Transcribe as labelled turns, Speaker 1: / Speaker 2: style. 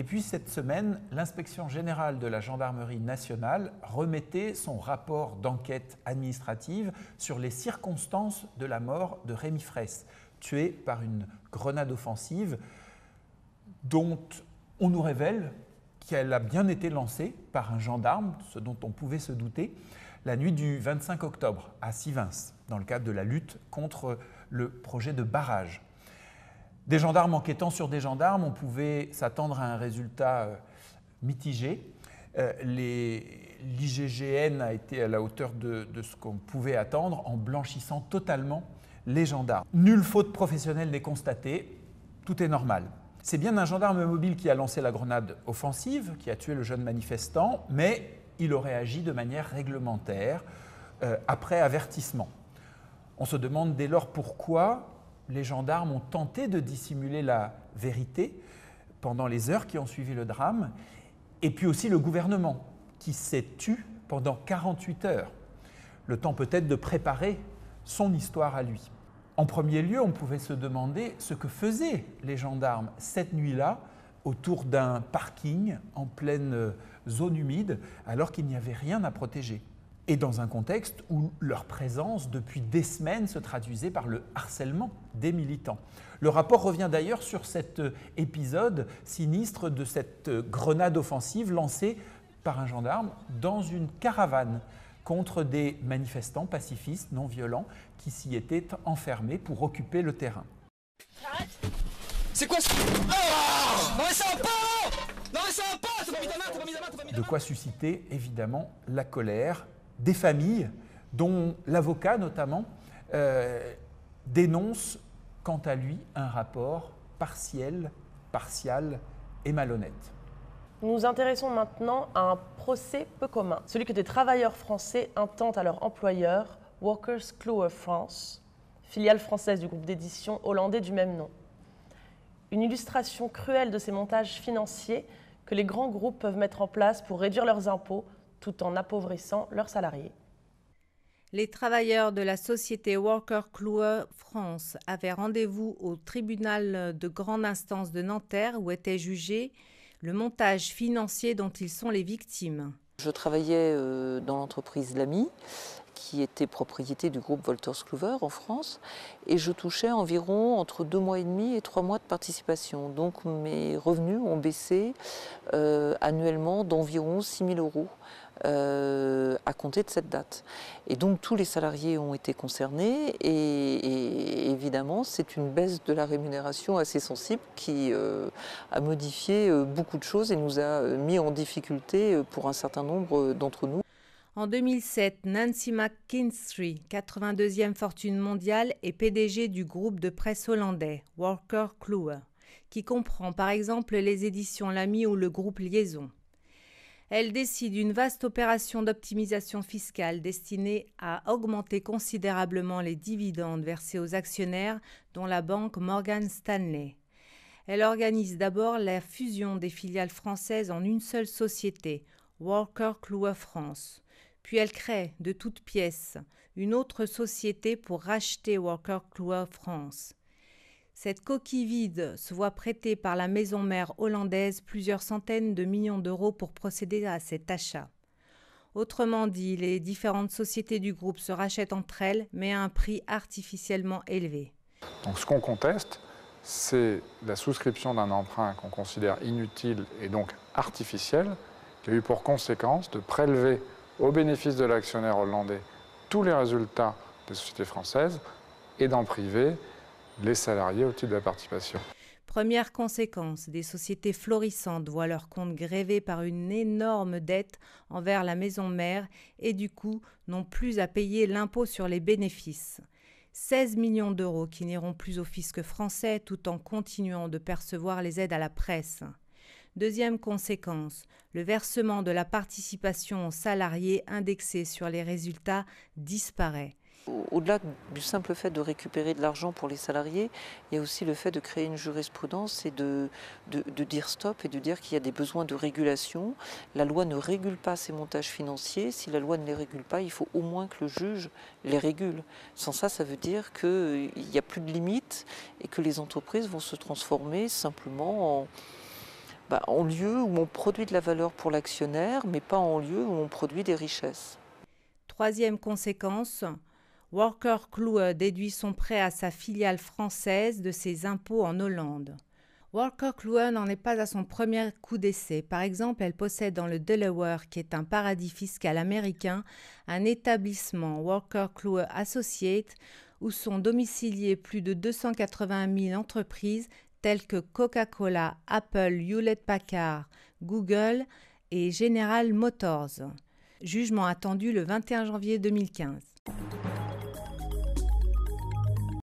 Speaker 1: Et puis cette semaine, l'inspection générale de la gendarmerie nationale remettait son rapport d'enquête administrative sur les circonstances de la mort de Rémi Fraisse, tué par une grenade offensive dont on nous révèle qu'elle a bien été lancée par un gendarme, ce dont on pouvait se douter, la nuit du 25 octobre à Sivins, dans le cadre de la lutte contre le projet de barrage des gendarmes enquêtant sur des gendarmes, on pouvait s'attendre à un résultat euh, mitigé. Euh, L'IGGN a été à la hauteur de, ce qu'on pouvait attendre en blanchissant totalement les gendarmes. Nulle faute professionnelle n'est constatée, tout est normal. C'est bien un gendarme mobile qui a lancé la grenade offensive, qui a tué le jeune manifestant, mais il aurait agi de manière réglementaire, euh, après avertissement. On se demande dès lors pourquoi les gendarmes ont tenté de dissimuler la vérité pendant les heures qui ont suivi le drame, et puis aussi le gouvernement qui s'est tu pendant 48 heures, le temps peut-être de préparer son histoire à lui. En premier lieu, on pouvait se demander ce que faisaient les gendarmes cette nuit-là autour d'un parking en pleine euh, zone humide alors qu'il n'y avait rien à protéger et dans un contexte où leur présence depuis des semaines se traduisait par le harcèlement des militants. Le rapport revient d'ailleurs sur cet euh, épisode sinistre de cette euh, grenade offensive lancée par un gendarme dans une caravane contre des manifestants pacifistes non violents qui s'y étaient enfermés pour occuper le terrain.
Speaker 2: C'est quoi non pas Non pas
Speaker 1: de quoi susciter évidemment la colère des familles dont l'avocat notamment euh, dénonce quant à lui un rapport partiel, partial et malhonnête.
Speaker 2: Nous nous intéressons maintenant à un procès peu commun, celui que des travailleurs français intentent à leur employeur, Workers of France, filiale française du groupe d'édition hollandais du même nom. Une illustration cruelle de ces montages financiers que les grands groupes peuvent mettre en place pour réduire leurs impôts tout en appauvrissant leurs salariés. Les
Speaker 3: travailleurs de la société Walker Clouer France avaient rendez-vous au tribunal de grande instance de Nanterre où était jugé le montage financier dont ils
Speaker 2: sont les victimes. Je travaillais euh, dans l'entreprise Lamy qui était propriété du groupe Wolters Kluwer en France, et je touchais environ entre deux mois et demi et trois mois de participation. Donc mes revenus ont baissé euh, annuellement d'environ 6 000 euros. Euh, à compter de cette date. Et donc tous les salariés ont été concernés et, évidemment c'est une baisse de la rémunération assez sensible qui euh, a modifié beaucoup de choses et nous a mis en difficulté pour un certain nombre d'entre nous.
Speaker 3: En 2007, Nancy McKinstry, 82e fortune mondiale et PDG du groupe de presse hollandais Walker Kluwer, qui comprend par exemple les éditions Lamy ou le groupe Liaison. Elle décide une vaste opération d'optimisation fiscale destinée à augmenter considérablement les dividendes versés aux actionnaires, dont la banque Morgan Stanley. Elle organise d'abord la fusion des filiales françaises en une seule société, Walker Kluwer France puis elle crée, de toutes pièces, une autre société pour racheter Walker Kluwer France. Cette coquille vide se voit prêter par la maison mère hollandaise plusieurs centaines de millions d'euros pour procéder à cet achat. Autrement dit, les différentes sociétés du groupe se rachètent entre elles, mais à un prix artificiellement élevé.
Speaker 1: Donc ce qu'on conteste, c'est la souscription d'un emprunt qu'on considère inutile et donc artificiel, qui a eu pour conséquence de prélever au bénéfice de l'actionnaire hollandais tous les résultats des sociétés françaises et d'en priver les salariés au titre de la participation.
Speaker 3: Première conséquence, des sociétés florissantes voient leurs compte grévé par une énorme dette envers la maison mère et du coup n'ont plus à payer l'impôt sur les bénéfices. 16 millions d'euros qui n'iront plus au fisc français tout en continuant de percevoir les aides à la presse. Deuxième conséquence, le versement de la participation aux salariés indexés sur les résultats disparaît.
Speaker 2: Au-delà du simple fait de récupérer de l'argent pour les salariés, il y a aussi le fait de créer une jurisprudence et de, dire stop et de dire qu'il y a des besoins de régulation. La loi ne régule pas ces montages financiers. Si la loi ne les régule pas, il faut au moins que le juge les régule. Sans ça, ça veut dire qu'il n'y a plus de limites et que les entreprises vont se transformer simplement en, bah, en lieu où on produit de la valeur pour l'actionnaire, mais pas en lieu où on produit des richesses. Troisième conséquence,
Speaker 3: Walker Kluwer euh, déduit son prêt à sa filiale française de ses impôts en Hollande. Walker Kluwer n'en est pas à son premier coup d'essai. Par exemple, elle possède dans le Delaware, qui est un paradis fiscal américain, un établissement Walker Kluwer Associates où sont domiciliées plus de 280 000 entreprises tels que Coca-Cola, Apple, Hewlett-Packard, Google et General Motors. Jugement attendu le 21 janvier 2015.